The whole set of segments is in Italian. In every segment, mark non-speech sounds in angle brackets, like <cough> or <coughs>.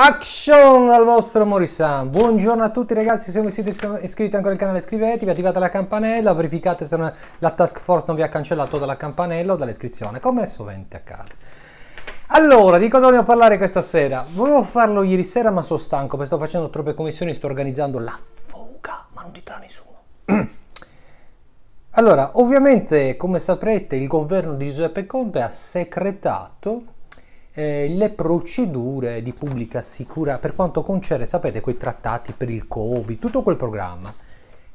Action al vostro Morisan. Buongiorno a tutti ragazzi, se non siete iscritti ancora al canale iscrivetevi, attivate la campanella, verificate se la task force non vi ha cancellato dalla campanella o dall'iscrizione, come sovente accade. Allora, di cosa voglio parlare questa sera? Volevo farlo ieri sera ma sono stanco, perché sto facendo troppe commissioni, sto organizzando la fuga, ma non dite a nessuno. <clears throat> allora, ovviamente, come saprete, il governo di Giuseppe Conte ha secretato eh, le procedure di pubblica sicurezza per quanto concerne, sapete, quei trattati per il Covid, tutto quel programma,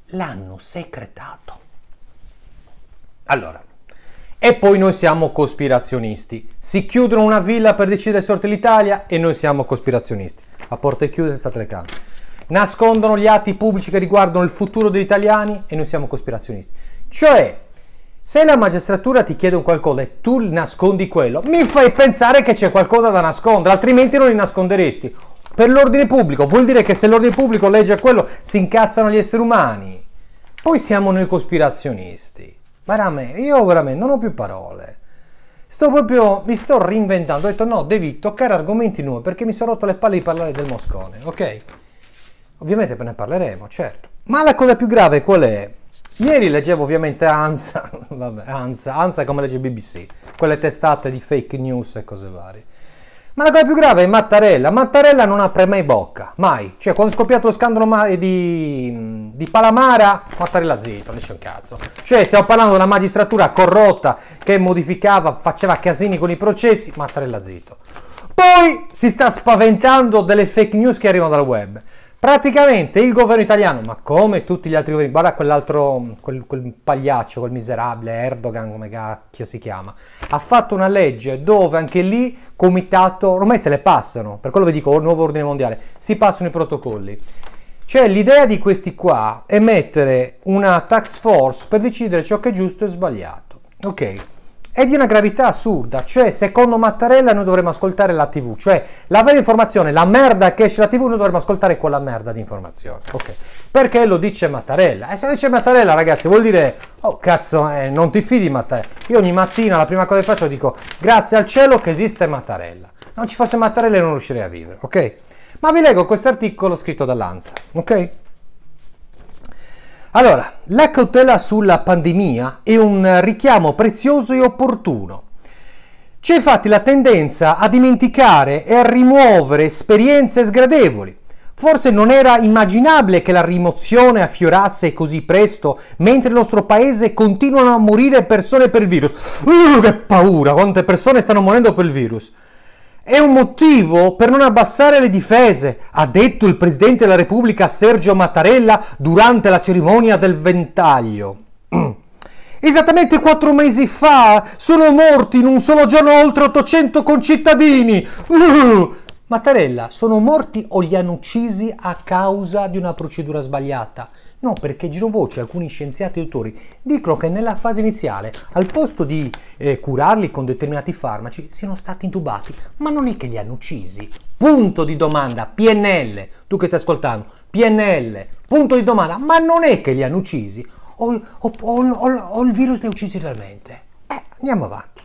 l'hanno secretato. Allora, e poi noi siamo cospirazionisti. Si chiudono una villa per decidere sorte l'Italia e noi siamo cospirazionisti. A porte chiuse senza telecamere. Nascondono gli atti pubblici che riguardano il futuro degli italiani e noi siamo cospirazionisti. Cioè, se la magistratura ti chiede un qualcosa e tu nascondi quello, mi fai pensare che c'è qualcosa da nascondere, altrimenti non li nasconderesti. Per l'ordine pubblico vuol dire che se l'ordine pubblico legge quello si incazzano gli esseri umani. Poi siamo noi cospirazionisti. Veramente, io veramente non ho più parole. Sto proprio, mi sto reinventando. Ho detto no, devi toccare argomenti nuovi perché mi sono rotto le palle di parlare del Moscone, ok? Ovviamente ne parleremo, certo. Ma la cosa più grave qual è? Ieri leggevo ovviamente ANSA, <laughs> vabbè, ANSA, ANSA come legge BBC, quelle testate di fake news e cose varie. Ma la cosa più grave è Mattarella. Mattarella non apre mai bocca, mai. Cioè, quando è scoppiato lo scandalo di, di Palamara, Mattarella zitto, non dice un cazzo. Cioè, stiamo parlando di una magistratura corrotta che modificava, faceva casini con i processi, Mattarella zitto. Poi si sta spaventando delle fake news che arrivano dal web. Praticamente il governo italiano, ma come tutti gli altri governi, guarda quell'altro, quel, quel, pagliaccio, quel miserabile Erdogan, come cacchio si chiama, ha fatto una legge dove anche lì comitato, ormai se le passano, per quello vi dico, nuovo ordine mondiale, si passano i protocolli. Cioè l'idea di questi qua è mettere una tax force per decidere ciò che è giusto e sbagliato. Ok, è di una gravità assurda, cioè secondo Mattarella noi dovremmo ascoltare la TV, cioè la vera informazione, la merda che esce la TV, noi dovremmo ascoltare quella merda di informazione, ok? Perché lo dice Mattarella. E se lo dice Mattarella, ragazzi, vuol dire, oh cazzo, eh, non ti fidi Mattarella. Io ogni mattina la prima cosa che faccio dico, grazie al cielo che esiste Mattarella. Non ci fosse Mattarella non riuscirei a vivere, ok? Ma vi leggo questo articolo scritto dall'ANSA, ok? Allora, la cautela sulla pandemia è un richiamo prezioso e opportuno. C'è infatti la tendenza a dimenticare e a rimuovere esperienze sgradevoli. Forse non era immaginabile che la rimozione affiorasse così presto, mentre nel nostro paese continuano a morire persone per virus. Uh, che paura, quante persone stanno morendo per virus è un motivo per non abbassare le difese, ha detto il Presidente della Repubblica Sergio Mattarella durante la cerimonia del ventaglio. <clears throat> Esattamente quattro mesi fa sono morti in un solo giorno oltre 800 concittadini. <clears throat> Mattarella, sono morti o li hanno uccisi a causa di una procedura sbagliata? No, perché girovoce alcuni scienziati e autori dicono che nella fase iniziale, al posto di eh, curarli con determinati farmaci, siano stati intubati, ma non è che li hanno uccisi. Punto di domanda, PNL, tu che stai ascoltando, PNL, punto di domanda, ma non è che li hanno uccisi o, o, o, o il virus li ha uccisi realmente? Eh, andiamo avanti.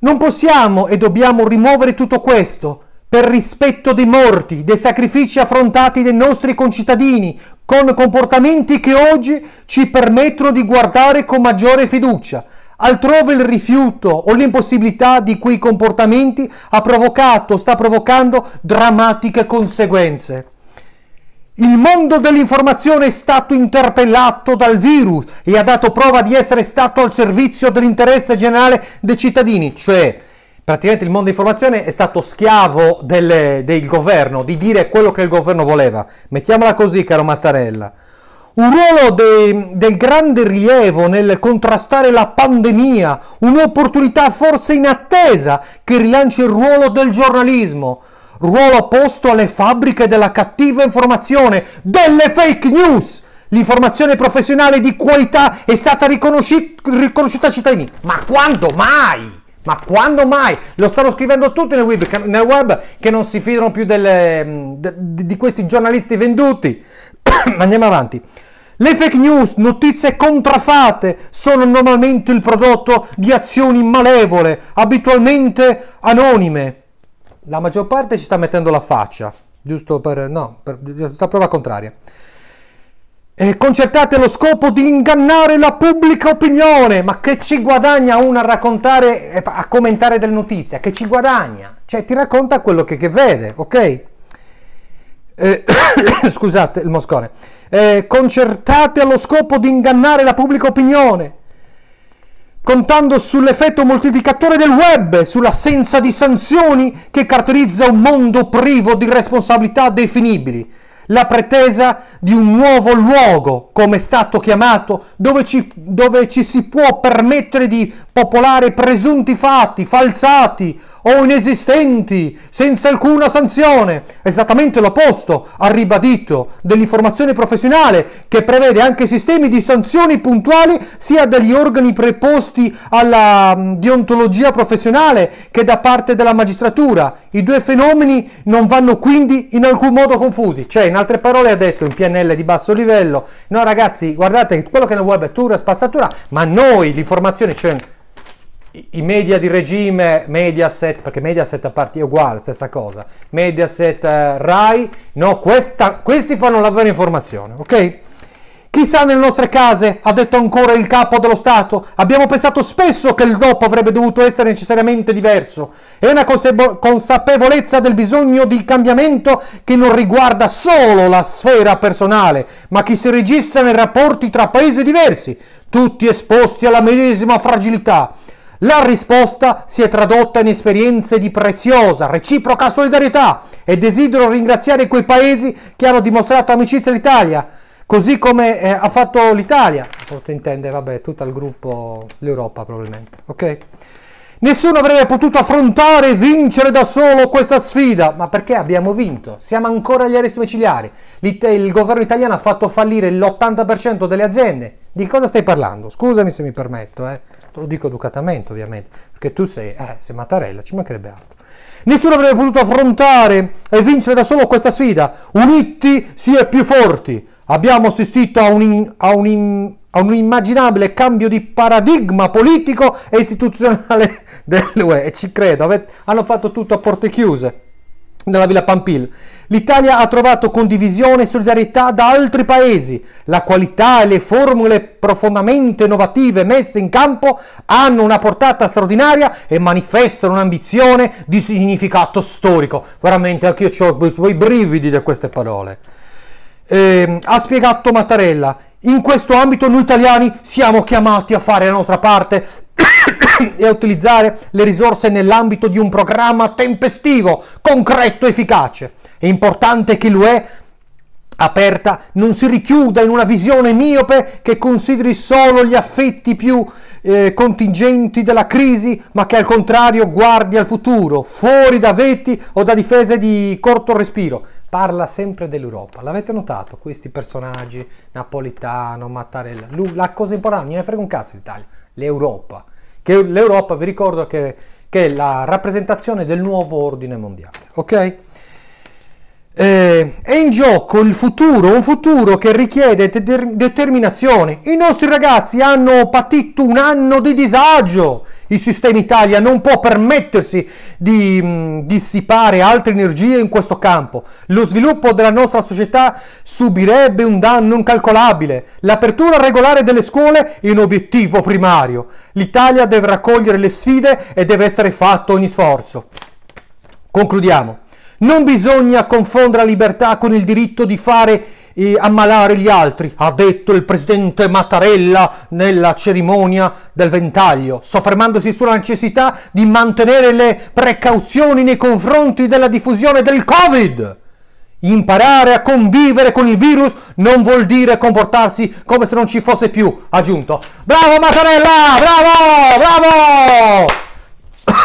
Non possiamo e dobbiamo rimuovere tutto questo per rispetto dei morti, dei sacrifici affrontati dai nostri concittadini, con comportamenti che oggi ci permettono di guardare con maggiore fiducia. Altrove il rifiuto o l'impossibilità di quei comportamenti ha provocato, sta provocando drammatiche conseguenze. Il mondo dell'informazione è stato interpellato dal virus e ha dato prova di essere stato al servizio dell'interesse generale dei cittadini, cioè praticamente il mondo dell'informazione è stato schiavo delle, del governo, di dire quello che il governo voleva. Mettiamola così, caro Mattarella. Un ruolo del grande rilievo nel contrastare la pandemia, un'opportunità forse inattesa che rilancia il ruolo del giornalismo, ruolo posto alle fabbriche della cattiva informazione, delle fake news. L'informazione professionale di qualità è stata riconosci- riconosciuta ai cittadini. Ma quando mai? Ma quando mai? Lo stanno scrivendo tutti nel web, nel web che non si fidano più delle, di, di questi giornalisti venduti. <coughs> Andiamo avanti. Le fake news, notizie contraffatte, sono normalmente il prodotto di azioni malevole, abitualmente anonime. La maggior parte ci sta mettendo la faccia, giusto per... no, per la prova contraria eh, concertate lo scopo di ingannare la pubblica opinione. Ma che ci guadagna uno a raccontare, a commentare delle notizie? Che ci guadagna? Cioè, ti racconta quello che, che vede, ok? Eh, <coughs> scusate il moscone. Eh, concertate allo scopo di ingannare la pubblica opinione, contando sull'effetto moltiplicatore del web, sull'assenza di sanzioni che caratterizza un mondo privo di responsabilità definibili la pretesa di un nuovo luogo, come è stato chiamato, dove ci, dove ci si può permettere di popolare presunti fatti falsati o inesistenti senza alcuna sanzione. Esattamente l'opposto, ha ribadito, dell'informazione professionale, che prevede anche sistemi di sanzioni puntuali sia dagli organi preposti alla mm, deontologia professionale che da parte della magistratura. I due fenomeni non vanno quindi in alcun modo confusi, cioè in altre parole ha detto in PNL di basso livello, no ragazzi guardate quello che nel web è tura, spazzatura, ma noi l'informazione, cioè i media di regime, Mediaset, perché Mediaset a parte è uguale, stessa cosa, Mediaset, eh, Rai, no, questa, questi fanno la vera informazione, ok? Chissà nelle nostre case, ha detto ancora il capo dello Stato, abbiamo pensato spesso che il dopo avrebbe dovuto essere necessariamente diverso. È una consapevolezza del bisogno di cambiamento che non riguarda solo la sfera personale, ma che si registra nei rapporti tra paesi diversi, tutti esposti alla medesima fragilità. La risposta si è tradotta in esperienze di preziosa, reciproca solidarietà e desidero ringraziare quei paesi che hanno dimostrato amicizia all'Italia Così come eh, ha fatto l'Italia, forse intende, vabbè, tutto il gruppo, l'Europa probabilmente, ok? Nessuno avrebbe potuto affrontare e vincere da solo questa sfida, ma perché abbiamo vinto? Siamo ancora agli arresti domiciliari, il governo italiano ha fatto fallire l'80% delle aziende. Di cosa stai parlando? Scusami se mi permetto, eh. te lo dico educatamente ovviamente, perché tu sei, eh, sei Mattarella, ci mancherebbe altro. Nessuno avrebbe potuto affrontare e vincere da solo questa sfida, uniti si è più forti. Abbiamo assistito a un, in, a un in, a un immaginabile cambio di paradigma politico e istituzionale <laughs> dell'UE, e ci credo, hanno fatto tutto a porte chiuse nella Villa Pampil. L'Italia ha trovato condivisione e solidarietà da altri paesi. La qualità e le formule profondamente innovative messe in campo hanno una portata straordinaria e manifestano un'ambizione di significato storico. Veramente anche io ho i brividi da queste parole eh, ha spiegato Mattarella, in questo ambito noi italiani siamo chiamati a fare la nostra parte <coughs> e a utilizzare le risorse nell'ambito di un programma tempestivo, concreto, efficace. È importante che l'UE aperta non si richiuda in una visione miope che consideri solo gli affetti più eh, contingenti della crisi, ma che al contrario guardi al futuro, fuori da vetti o da difese di corto respiro. Parla sempre dell'Europa. L'avete notato questi personaggi, Napolitano, Mattarella, lui, la cosa importante, non ne frega un cazzo l'Italia, l'Europa. Che l'Europa, vi ricordo che, che è la rappresentazione del nuovo ordine mondiale, ok? Eh, è in gioco il futuro, un futuro che richiede de- determinazione. I nostri ragazzi hanno patito un anno di disagio. Il sistema Italia non può permettersi di mh, mm, dissipare altre energie in questo campo. Lo sviluppo della nostra società subirebbe un danno incalcolabile. L'apertura regolare delle scuole è un obiettivo primario. L'Italia deve raccogliere le sfide e deve essere fatto ogni sforzo. Concludiamo. Non bisogna confondere la libertà con il diritto di fare e ammalare gli altri, ha detto il presidente Mattarella nella cerimonia del ventaglio, soffermandosi sulla necessità di mantenere le precauzioni nei confronti della diffusione del Covid. Imparare a convivere con il virus non vuol dire comportarsi come se non ci fosse più, ha aggiunto. Bravo Mattarella, bravo,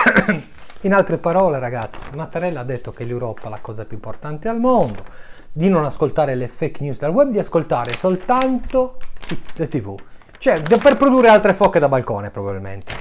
bravo! In altre parole, ragazzi, Mattarella ha detto che l'Europa è la cosa più importante al mondo, di non ascoltare le fake news dal web, di ascoltare soltanto le tv. Cioè, per produrre altre foche da balcone, probabilmente.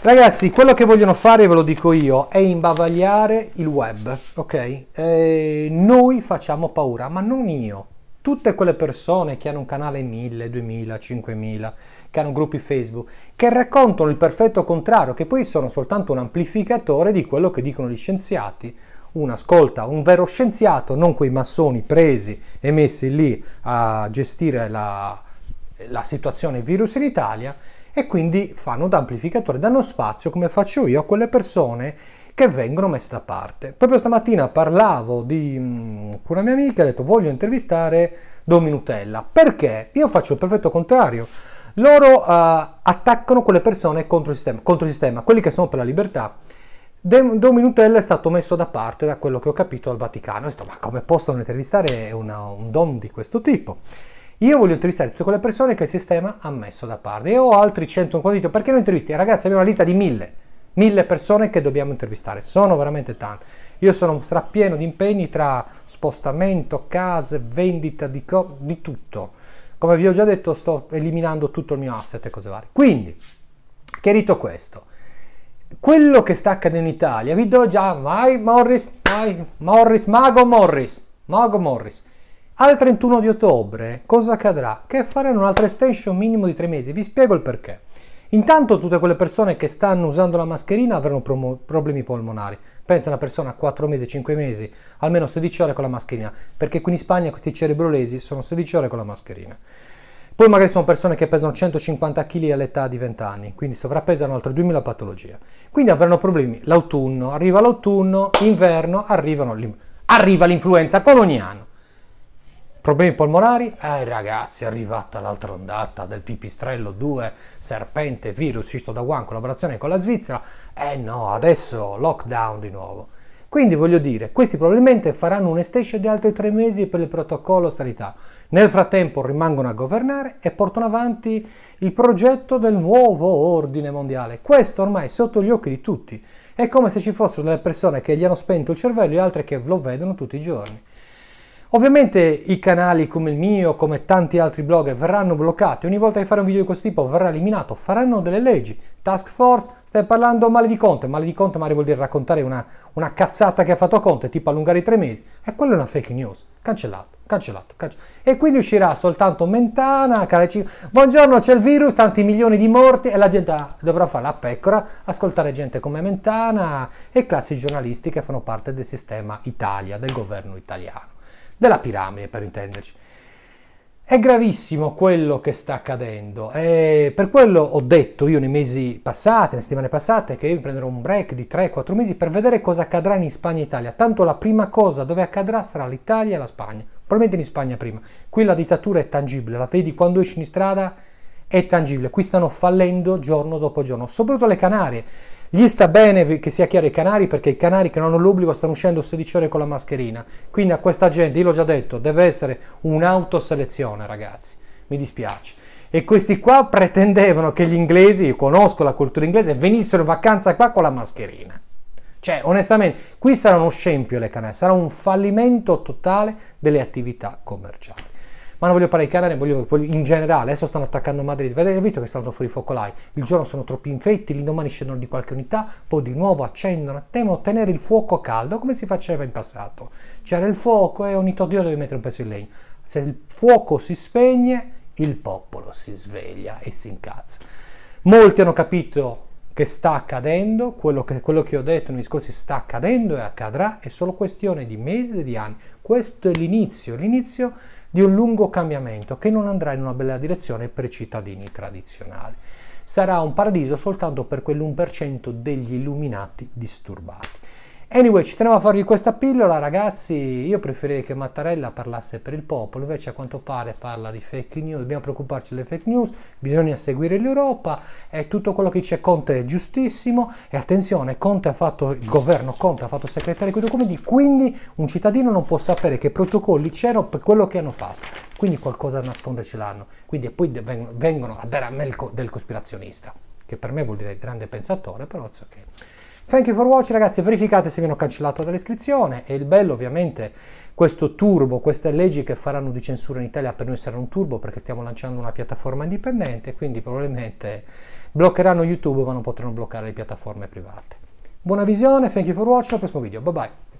Ragazzi, quello che vogliono fare, ve lo dico io, è imbavagliare il web, ok? E eh, noi facciamo paura, ma non io. Tutte quelle persone che hanno un canale 1000, 2000, 5000 che hanno gruppi Facebook, che raccontano il perfetto contrario, che poi sono soltanto un amplificatore di quello che dicono gli scienziati. Un ascolta, un vero scienziato, non quei massoni presi e messi lì a gestire la, la situazione virus in Italia e quindi fanno da amplificatore, danno spazio, come faccio io, a quelle persone che vengono messe da parte. Proprio stamattina parlavo di, mh, mm, con una mia amica, ho detto voglio intervistare Dominutella, perché io faccio il perfetto contrario loro uh, attaccano quelle persone contro il sistema, contro il sistema, quelli che sono per la libertà. De Dominutella è stato messo da parte, da quello che ho capito, al Vaticano. Ho detto, ma come possono intervistare una, un don di questo tipo? Io voglio intervistare tutte quelle persone che il sistema ha messo da parte. E ho altri 100 condito. Perché non intervisti? Ragazzi, abbiamo una lista di mille. Mille persone che dobbiamo intervistare. Sono veramente tante. Io sono strappieno di impegni tra spostamento, case, vendita di, di tutto come vi ho già detto, sto eliminando tutto il mio asset e cose varie. Quindi, chiarito questo, quello che sta accadendo in Italia, vi do già, vai Morris, vai Morris, Mago Morris, Mago Morris. Al 31 di ottobre cosa accadrà? Che faranno un'altra extension minimo di tre mesi, vi spiego il perché. Intanto tutte quelle persone che stanno usando la mascherina avranno problemi polmonari. Pensa una persona a 4 mesi, 5 mesi, almeno 16 ore con la mascherina, perché qui in Spagna questi cerebrolesi sono 16 ore con la mascherina. Poi magari sono persone che pesano 150 kg all'età di 20 anni, quindi sovrappesano altre 2000 patologie. Quindi avranno problemi l'autunno, arriva l'autunno, inverno, arriva l'influenza, come ogni anno. Problemi polmonari? Eh ragazzi, è arrivata l'altra ondata del pipistrello 2, serpente, virus, cisto da guan, collaborazione con la Svizzera. Eh no, adesso lockdown di nuovo. Quindi voglio dire, questi probabilmente faranno un estescio di altri tre mesi per il protocollo sanità. Nel frattempo rimangono a governare e portano avanti il progetto del nuovo ordine mondiale. Questo ormai è sotto gli occhi di tutti. È come se ci fossero delle persone che gli hanno spento il cervello e altre che lo vedono tutti i giorni. Ovviamente i canali come il mio, come tanti altri blog, verranno bloccati. Ogni volta che fare un video di questo tipo verrà eliminato. Faranno delle leggi. Task Force, stai parlando male di Conte. Male di Conte magari vuol dire raccontare una, una cazzata che ha fatto Conte, tipo allungare i tre mesi. E quella è una fake news. Cancellato, cancellato, cancellato. E quindi uscirà soltanto Mentana, care cico. Buongiorno, c'è il virus, tanti milioni di morti e la gente dovrà fare la pecora, ascoltare gente come Mentana e classi giornalisti che fanno parte del sistema Italia, del governo italiano della piramide per intenderci. È gravissimo quello che sta accadendo e per quello ho detto io nei mesi passati, nelle settimane passate, che io prenderò un break di 3-4 mesi per vedere cosa accadrà in Spagna e Italia. Tanto la prima cosa dove accadrà sarà l'Italia e la Spagna, probabilmente in Spagna prima. Qui la dittatura è tangibile, la vedi quando esci in strada è tangibile. Qui stanno fallendo giorno dopo giorno, soprattutto le Canarie. Gli sta bene che sia chiaro i canari perché i canari che non hanno l'obbligo stanno uscendo 16 ore con la mascherina. Quindi a questa gente, io l'ho già detto, deve essere un'autoselezione ragazzi, mi dispiace. E questi qua pretendevano che gli inglesi, io conosco la cultura inglese, venissero in vacanza qua con la mascherina. Cioè, onestamente, qui sarà uno scempio le canali, sarà un fallimento totale delle attività commerciali ma non voglio parlare di Canary, voglio, voglio, in generale, adesso stanno attaccando Madrid, vedete il video che stanno fuori focolai, il giorno sono troppi infetti, l'indomani scendono di qualche unità, poi di nuovo accendono, temono ottenere il fuoco caldo come si faceva in passato, c'era il fuoco e ogni tot io devi mettere un pezzo di legno, se il fuoco si spegne il popolo si sveglia e si incazza. Molti hanno capito che sta accadendo, quello che, quello che, ho detto nei discorsi sta accadendo e accadrà, è solo questione di mesi e di anni. Questo è l'inizio, l'inizio di un lungo cambiamento che non andrà in una bella direzione per i cittadini tradizionali. Sarà un paradiso soltanto per quell'1% degli illuminati disturbati. Anyway, ci tenevo a farvi questa pillola, ragazzi. Io preferirei che Mattarella parlasse per il popolo, invece a quanto pare parla di fake news. Dobbiamo preoccuparci delle fake news, bisogna seguire l'Europa. È tutto quello che c'è. Conte è giustissimo. E attenzione, Conte ha fatto il governo, Conte ha fatto secretare quei documenti. Quindi un cittadino non può sapere che protocolli c'erano per quello che hanno fatto. Quindi qualcosa da nascondere ce l'hanno. Quindi poi vengono a dare a me del cospirazionista, che per me vuol dire grande pensatore, però it's che... Thank you for watching, ragazzi, verificate se vi hanno cancellato dall'iscrizione e il bello ovviamente questo turbo, queste leggi che faranno di censura in Italia per noi sarà un turbo perché stiamo lanciando una piattaforma indipendente, quindi probabilmente bloccheranno YouTube ma non potranno bloccare le piattaforme private. Buona visione, thank you for watching. al prossimo video, bye bye.